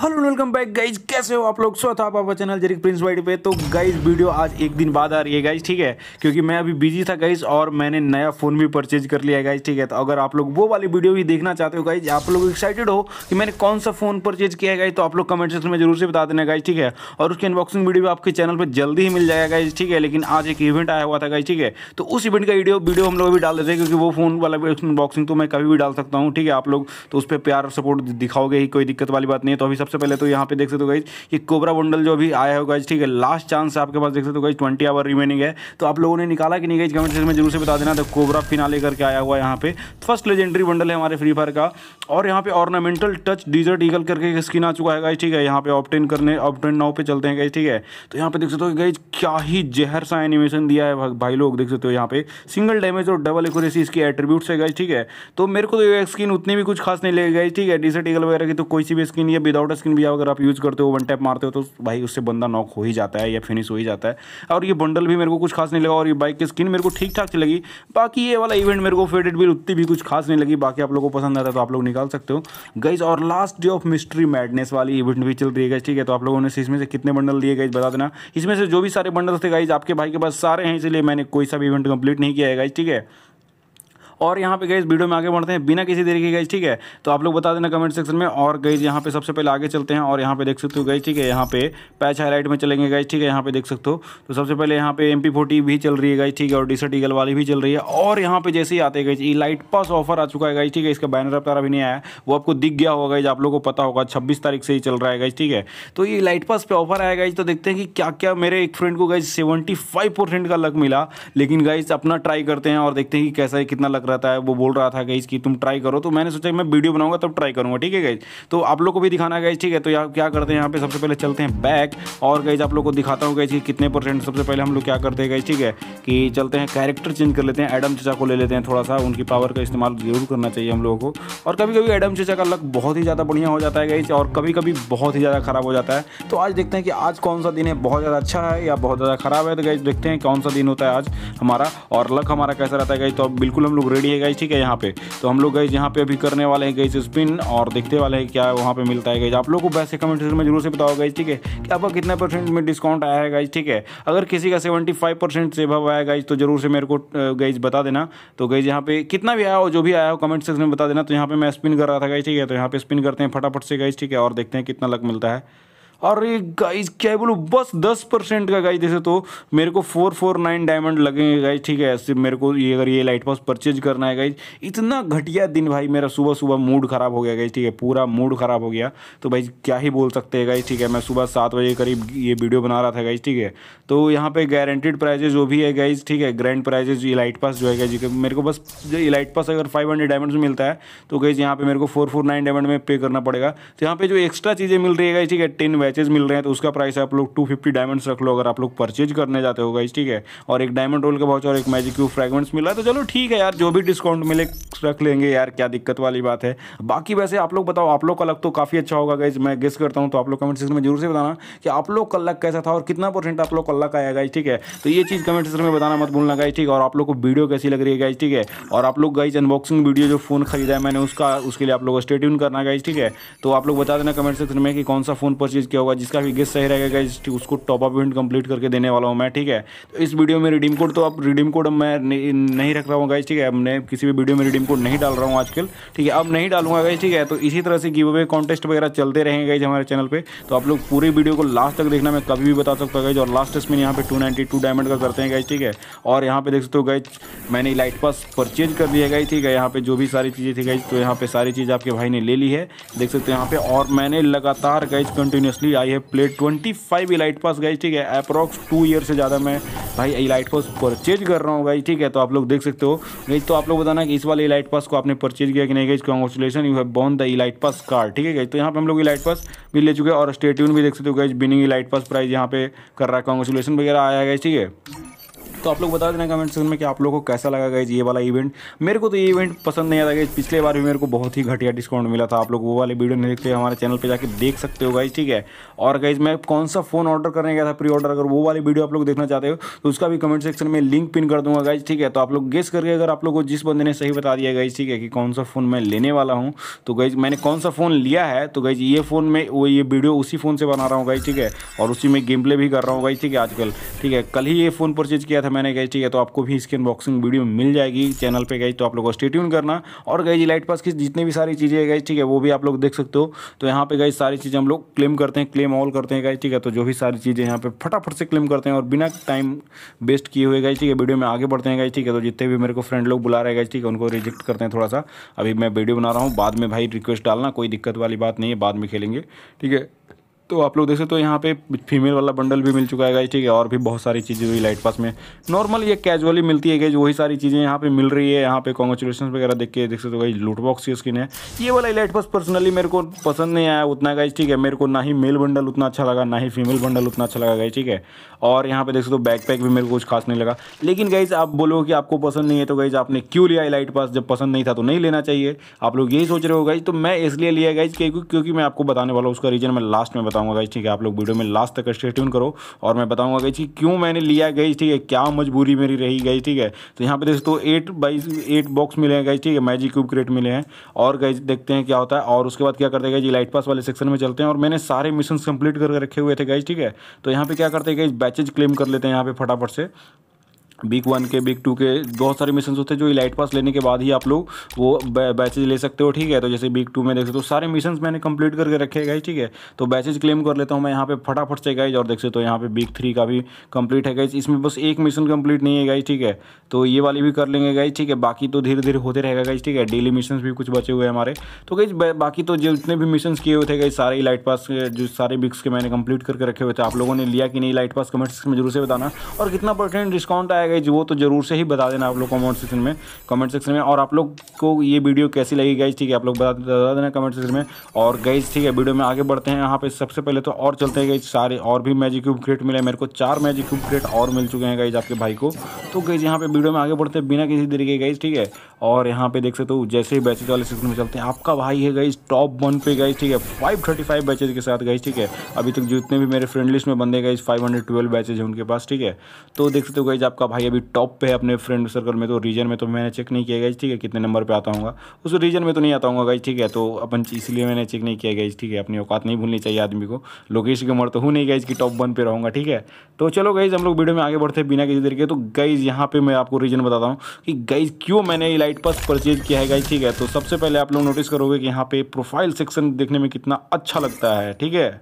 hello welcome back guys कैसे हो आप लोग स्वागत है आपका चैनल जरिक प्रिंस वाइड पे तो गाइज वीडियो आज एक दिन बाद आ रही है गाइज ठीक है क्योंकि मैं अभी बिजी था गाइज और मैंने नया फ़ोन भी परचेज कर लिया है गाइज ठीक है तो अगर आप लोग वो वाली वीडियो भी देखना चाहते हो गाइज आप लोग एक्साइटेड हो कि मैंने कौन सा फ़ोन परचेज किया है गाइज तो आप लोग कमेंट सेक्शन में जरूर से बता देना गाइज ठीक है और उसकी अनबॉक्सिंग वीडियो भी आपके चैनल पर जल्दी ही मिल जाएगा गाइज ठीक है लेकिन आज एक इवेंट आया हुआ था गाइज ठीक है तो उस इवेंट का वीडियो वीडियो हम लोग भी डाल देते हैं क्योंकि वो फ़ोन वाला अनबॉक्सिंग तो मैं कभी भी डाल सकता हूँ ठीक है आप लोग तो उस पर प्यार सपोर्ट दिखाओगे ही कोई दिक्कत वाली बात नहीं है तो अभी सबसे पहले तो यहाँ पे देख सकते हो गाइज कि कोबरा बंडल जो भी आया हो गाइज ठीक है लास्ट चांस आपके पास देख सकते हो गाइज ट्वेंटी आवर रिमेनिंग है तो आप लोगों ने निकाला कि नहीं गई कमेंट में जरूर से बता देना तो कोबरा फिनाले करके आया हुआ यहाँ पे फर्स्ट लेजेंडरी बंडल है हमारे फ्री फायर का और यहाँ पे ऑर्नामेंटल टच डिजर्ट ईगल करके स्क्रीन आ चुका है गाइज ठीक है यहाँ पे ऑप्टेन करने ऑप्टेन नाव पे चलते हैं गाइज ठीक है तो यहाँ पे देख सकते हो गाइज क्या ही जहर सा एनिमेशन दिया है भाई लोग देख सकते हो यहाँ पे सिंगल डैमेज और डबल एक्यूरेसी इसकी एट्रीब्यूट है गाइज ठीक है तो मेरे को तो ये स्किन उतनी भी कुछ खास नहीं लगेगा ठीक है डिजर्ट ईगल वगैरह की तो कोई सी भी स्क्रीन या विदाउट शॉर्ट स्किन भी अगर आप यूज़ करते हो वन टैप मारते हो तो भाई उससे बंदा नॉक हो ही जाता है या फिनिश हो ही जाता है और ये बंडल भी मेरे को कुछ खास नहीं लगा और ये बाइक की स्किन मेरे को ठीक ठाक चली लगी बाकी ये वाला इवेंट मेरे को फेडेड भी उतनी भी कुछ खास नहीं लगी बाकी आप लोग को पसंद आता है तो आप लोग निकाल सकते हो गईज और last day of mystery madness वाली इवेंट भी चल रही है ठीक है तो आप लोगों ने इसमें से कितने बंडल दिए गए बता देना इसमें से जो भी सारे बंडल थे गाइज आपके भाई के पास सारे हैं इसलिए मैंने कोई सा भी इवेंट कंप्लीट नहीं किया है गाइज ठीक है और यहाँ पे गई वीडियो में आगे बढ़ते हैं बिना किसी देरी के गए ठीक है तो आप लोग बता देना कमेंट सेक्शन में और गई यहाँ पे सबसे पहले आगे चलते हैं और यहाँ पे देख सकते हो गई ठीक है यहाँ पे पैच हाईलाइट में चलेंगे गए ठीक है यहाँ पे देख सकते हो तो सबसे पहले यहाँ पे एम भी चल रही है गई ठीक है और डिसट ईगल वाली भी चल रही है और यहाँ पे जैसे ही आते गई ई लाइट पास ऑफर आ चुका है गई ठीक है इसका बैनर अब तारा भी नहीं आया वो आपको दिख गया होगा गई आप लोग को पता होगा छब्बीस तारीख से ही चल रहा है गई ठीक है तो ये लाइट पास पे ऑफर आया गई तो देखते हैं कि क्या क्या मेरे एक फ्रेंड को गई सेवेंटी का लक मिला लेकिन गई अपना ट्राई करते हैं और देखते हैं कि कैसा है कितना लग रहता है वो बोल रहा था गई कि तुम ट्राई करो तो मैंने सोचा मैं वीडियो बनाऊंगा तब ट्राई करूंगा ठीक है गई तो आप लोग को भी दिखाना गई ठीक है तो यहाँ क्या करते हैं यहाँ पे सबसे पहले चलते हैं बैक और गई आप लोग को दिखाता हूँ गई कि कितने परसेंट सबसे पहले हम लोग क्या करते हैं गई ठीक है कि चलते हैं कैरेक्टर चेंज कर लेते हैं एडम चचा को ले लेते हैं थोड़ा सा उनकी पावर का इस्तेमाल जरूर करना चाहिए हम लोगों को और कभी कभी एडम चचा का लक बहुत ही ज़्यादा बढ़िया हो जाता है गई और कभी कभी बहुत ही ज़्यादा ख़राब हो जाता है तो आज देखते हैं कि आज कौन सा दिन है बहुत ज़्यादा अच्छा है या बहुत ज़्यादा ख़राब है तो गई देखते हैं कौन सा दिन होता है आज हमारा और लक हमारा कैसा रहता है गई तो बिल्कुल हम लोग रेडी है गई ठीक है यहाँ पे तो हम लोग गए यहाँ पे अभी करने वाले हैं गई स्पिन और देखते वाले हैं क्या वहाँ पे मिलता है गई आप लोग को वैसे कमेंट में जरूर से बताओ गई ठीक है कि आपका कितना परसेंट में डिस्काउंट आया है गाइज ठीक है अगर किसी का सेवेंटी फाइव परसेंट सेव आया गाइज तो जरूर से मेरे को गई बता देना तो गई यहाँ पे कितना भी आया हो जो भी आया हो कमेंट सेक्शन में बता देना तो यहाँ पे मैं स्पिन कर रहा था गई ठीक है तो यहाँ पे स्पिन करते हैं फटाफट से गाइज ठीक है और देखते हैं कितना लक मिलता है अरे गाइज क्या बोलो बस दस परसेंट का गाइज जैसे तो मेरे को फोर फोर नाइन डायमंड लगेंगे गाइज ठीक है ऐसे मेरे को ये अगर ये लाइट पास परचेज करना है गाइज इतना घटिया दिन भाई मेरा सुबह सुबह मूड ख़राब हो गया गाइज ठीक है पूरा मूड ख़राब हो गया तो भाई क्या ही बोल सकते हैं गाइज ठीक है मैं सुबह सात बजे करीब ये वीडियो बना रहा था गाइज ठीक है तो यहाँ पे गारंटेड प्राइजेज जो भी है गाइज ठीक है ग्रैंड प्राइजेज इलाइट पास जो है गाइज मेरे को बस लाइट पास अगर फाइव हंड्रेड डायमंड मिलता है तो गाइज यहाँ पे मेरे को फोर फोर नाइन डायमंड में पे करना पड़ेगा तो यहाँ पे जो एक्स्ट्रा चीज़ें मिल रही है गाइज ठीक है टेन पैचेज मिल रहे हैं तो उसका प्राइस आप लोग टू फिफ्टी डायमंड्स रख लो अगर आप लोग परचेज करने जाते हो गाइज ठीक है और एक डायमंड रोल का बहुत और एक मैजिक क्यू फ्रेगमेंट्स मिला तो चलो ठीक है यार जो भी डिस्काउंट मिले रख लेंगे यार क्या दिक्कत वाली बात है बाकी वैसे आप लोग बताओ आप लोग का लग तो काफ़ी अच्छा होगा गाइज मैं गेस करता हूँ तो आप लोग कमेंट सेक्शन में जरूर से बताना कि आप लोग का लग कैसा था और कितना परसेंट आप लोग का लग आया गाइज ठीक है तो ये चीज़ कमेंट सेक्शन में बताना मत भूलना गाइज ठीक है और आप लोग को वीडियो कैसी लग रही है गाइज ठीक है और आप लोग गाइज अनबॉक्सिंग वीडियो जो फ़ोन खरीदा है मैंने उसका उसके लिए आप लोग को स्टेट्यून करना गाइज ठीक है तो आप लोग बता देना कमेंट सेक्शन में कि कौन सा फ़ोन परचेज किया क्या होगा जिसका भी गेस्ट सही रहेगा उसको अप इवेंट कंप्लीट करके देने वाला हूँ मैं ठीक है तो इस वीडियो में रिडीम कोड तो आप रिडीम कोड मैं नहीं रख रहा हूँ गाइज ठीक है मैं किसी भी वीडियो में रिडीम कोड नहीं डाल रहा हूँ आजकल ठीक है अब नहीं डालूंगा गाइज ठीक है तो इसी तरह से गिव अवे कॉन्टेस्ट वगैरह चलते रहेंगे गाइज हमारे चैनल पर तो आप लोग पूरी वीडियो को लास्ट तक देखना मैं कभी भी बता सकता हूँ गाइज और लास्ट में यहाँ पे टू डायमंड का करते हैं गाइज ठीक है और यहाँ पे देख सकते हो गाइज मैंने लाइट पास परचेज कर दिया गाइज ठीक है यहाँ पे जो भी सारी चीज़ें थी गाइज तो यहाँ पे सारी चीज़ आपके भाई ने ले ली है देख सकते हो यहाँ पे और मैंने लगातार गाइज कंटिन्यूसली जी आई है play twenty five elite pass गई ठीक है अप्रॉक्स टू ईयर से ज़्यादा मैं भाई इलाइट पास परचेज कर रहा हूँ गाइज ठीक है तो आप लोग देख सकते हो गई तो आप लोग बताना कि इस वाले इलाइट पास को आपने परचेज किया कि नहीं गई congratulation you have won the elite pass card ठीक है गई तो यहाँ पर हम लोग इलाइट पास भी ले चुके हैं और स्टेट्यून भी देख सकते हो गई बिनिंग इलाइट पास प्राइज यहाँ पे कर रहा है कॉन्ग्रेचुलेसन वगैरह आया गया ठीक है तो आप लोग बता देना कमेंट सेक्शन में कि आप लोग को कैसा लगा गया ये वाला इवेंट मेरे को तो ये इवेंट पसंद नहीं आता गाइज पिछले बार भी मेरे को बहुत ही घटिया डिस्काउंट मिला था आप लोग वो वाले वीडियो नहीं देखते हमारे चैनल पर जाकर देख सकते हो गाइज ठीक है और गाइज मैं कौन सा फ़ोन ऑर्डर करने गया था प्री ऑर्डर अगर वो वाली वीडियो आप लोग देखना चाहते हो तो उसका भी कमेंट सेक्शन में लिंक पिन कर दूंगा गाइज ठीक है तो आप लोग गेस करके अगर आप लोग को जिस बंदे ने सही बता दिया गाइज ठीक है कि कौन सा फ़ोन मैं लेने वाला हूँ तो गाइज मैंने कौन सा फ़ोन लिया है तो गाइज ये फ़ोन में वो ये वीडियो उसी फ़ोन से बना रहा हूँ गाइज ठीक है और उसी में गेम प्ले भी कर रहा हूँ गाइज ठीक है आजकल ठीक है कल ही ये फ़ोन परचेज किया था था मैंने गई ठीक है तो आपको भी इसकी अनबॉक्सिंग वीडियो मिल जाएगी चैनल पर गई तो आप लोग स्टेट्यून करना और गई जी लाइट पास की जितनी भी सारी चीज़ें गई ठीक है वो भी आप लोग देख सकते हो तो यहाँ पे गई सारी चीज़ें हम लोग क्लेम करते हैं क्लेम ऑल करते हैं गई ठीक है तो जो भी सारी चीज़ें यहाँ पे फटाफट से क्लेम करते हैं और बिना टाइम वेस्ट किए हुए गई ठीक है वीडियो में आगे बढ़ते हैं गई ठीक है तो जितने भी मेरे को फ्रेंड लोग बुला रहे गए ठीक है उनको रिजेक्ट करते हैं थोड़ा सा अभी मैं वीडियो बना रहा हूँ बाद में भाई रिक्वेस्ट डालना कोई दिक्कत वाली बात नहीं है बाद में खेलेंगे ठीक है तो आप लोग देख सकते हो यहाँ पे फीमेल वाला बंडल भी मिल चुका है ठीक है और भी बहुत सारी चीज़ें हुई लाइट पास में नॉर्मल ये कैजुअली मिलती है गई वही सारी चीज़ें यहाँ पे मिल रही है यहाँ पे कॉन्ग्रेचुलेशन वगैरह देख के देख सकते हो गई लूटबॉक्स की स्किन है ये वाला लाइट पास पर्सनली मेरे को पसंद नहीं आया उतना गाइज ठीक है मेरे को ना ही मेल बंडल उतना अच्छा लगा ना ही फीमेल बंडल उतना अच्छा लगा गई ठीक है और यहाँ पे देख सकते हो बैक पैक भी मेरे को कुछ खास नहीं लगा लेकिन गाइज आप बोलो कि आपको पसंद नहीं है तो गाइज आपने क्यों लिया लाइट पास जब पसंद नहीं था तो नहीं लेना चाहिए आप लोग यही सोच रहे हो गाइज तो मैं इसलिए लिया गाइज क्योंकि मैं आपको बताने वाला हूँ उसका रीज़न मैं लास्ट में बताऊँ बताऊंगा गाइज ठीक है आप लोग वीडियो में लास्ट तक स्टे ट्यून करो और मैं बताऊंगा गाइज क्यों मैंने लिया गई ठीक है क्या मजबूरी मेरी रही गई ठीक है तो यहाँ पे देख हो एट बाई एट बॉक्स मिले हैं गाइज ठीक है मैजिक क्यूब क्रेट मिले हैं और गाइज देखते हैं क्या होता है और उसके बाद क्या करते हैं गाइज लाइट पास वाले सेक्शन में चलते हैं और मैंने सारे मिशन कंप्लीट करके रखे हुए थे गाइज ठीक है तो यहाँ पे क्या करते हैं गाइज बैचेज क्लेम कर लेते हैं यहाँ पे फटाफट से बिग वन के बिग टू के बहुत सारे मिशन होते हैं जो इलाइट पास लेने के बाद ही आप लोग वो बैचेज ले सकते हो ठीक है तो जैसे बिग टू में देख सकते हो सारे मिशन मैंने कंप्लीट करके रखे गए ठीक है तो बैचेज क्लेम कर लेता हूँ मैं यहाँ पे फटाफट से गाइज और देख सकते हो तो यहाँ पे बिग थ्री का भी कंप्लीट है गाइज इसमें बस एक मिशन कंप्लीट नहीं है गाइज ठीक है तो ये वाली भी कर लेंगे गाइज ठीक है बाकी तो धीरे धीरे होते रहेगा गाइज ठीक है डेली मिशन भी कुछ बचे हुए हमारे तो गाइज बाकी तो जितने भी मिशन किए हुए थे गाइज सारे इलाइट पास जो सारे बिग्स के मैंने कंप्लीट करके रखे हुए थे आप लोगों ने लिया कि नहीं लाइट पास कमेंट्स में जरूर से बताना और कितना परसेंट डिस्काउंट आएगा गई वो तो जरूर से ही बता देना आप लोग कमेंट सेक्शन में कमेंट सेक्शन में और आप लोग को ये वीडियो कैसी लगी गाइज ठीक है आप लोग बता बता देना कमेंट सेक्शन में और गाइज ठीक है वीडियो में आगे बढ़ते हैं यहाँ पे सबसे पहले तो और चलते हैं गाइज सारे और भी मैजिक क्यूब क्रिएट मिले मेरे को चार मैजिक क्यूब क्रेट और मिल चुके हैं गाइज आपके भाई को तो गई यहाँ पे वीडियो में आगे बढ़ते हैं बिना किसी तरीके गई ठीक है और यहाँ पे देख सकते हो जैसे ही बैचेज वाले सीजन में चलते हैं आपका भाई है गई टॉप वन पे गई ठीक है फाइव थर्टी फाइव बैचेज के साथ गई ठीक है अभी तक जितने भी मेरे फ्रेंड लिस्ट में बंदे गए फाइव हंड्रेड ट्वेल्व बैचेज है उनके पास ठीक है तो देख सकते हो गई आपका भाई अभी टॉप पे है अपने फ्रेंड सर्कल में तो रीजन में तो मैंने चेक नहीं किया गया ठीक है कितने नंबर पर आता हूँ उस रीजन में तो नहीं आता हूँ गई ठीक है तो अपन इसलिए मैंने चेक नहीं किया गई ठीक है अपनी औकात नहीं भूलनी चाहिए आदमी को लोकेश की उम्र तो हो नहीं गई कि टॉप वन पे रहूँगा ठीक है तो चलो गई हम लोग वीडियो में आगे बढ़ते बिना किसी तरीके तो गई गाइज़ यहाँ पे मैं आपको रीज़न बताता हूँ कि गाइज़ क्यों मैंने ये लाइट पास परचेज किया है गाइज ठीक है तो सबसे पहले आप लोग नोटिस करोगे कि यहाँ पे प्रोफाइल सेक्शन देखने में कितना अच्छा लगता है ठीक है